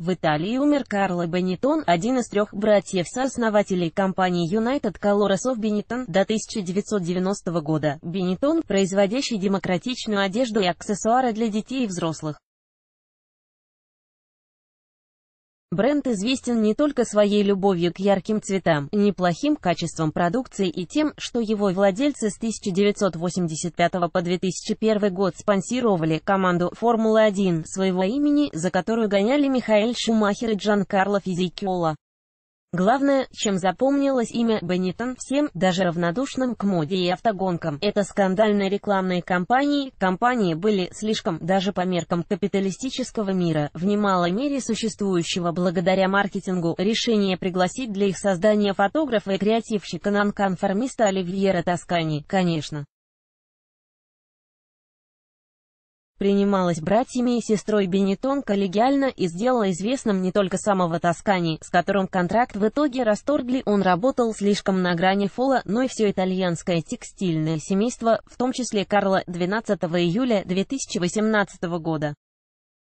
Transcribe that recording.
В Италии умер Карло Бенетон, один из трех братьев-сооснователей компании United Colors of Benetton до 1990 года. Бенетон, производящий демократичную одежду и аксессуары для детей и взрослых. Бренд известен не только своей любовью к ярким цветам, неплохим качеством продукции и тем, что его владельцы с 1985 по 2001 год спонсировали команду «Формулы-1» своего имени, за которую гоняли Михаэль Шумахер и Джан Карло Физикиола. Главное, чем запомнилось имя Бенниттон всем, даже равнодушным к моде и автогонкам, это скандальной рекламной кампании. Компании были слишком, даже по меркам капиталистического мира, в немалой мере существующего благодаря маркетингу. Решение пригласить для их создания фотографа и креативщика нонконформиста Оливьера Тоскани, конечно. принималась братьями и сестрой Бенетон коллегиально и сделала известным не только самого Тоскани, с которым контракт в итоге расторгли, он работал слишком на грани фола, но и все итальянское текстильное семейство, в том числе Карла, 12 июля 2018 года.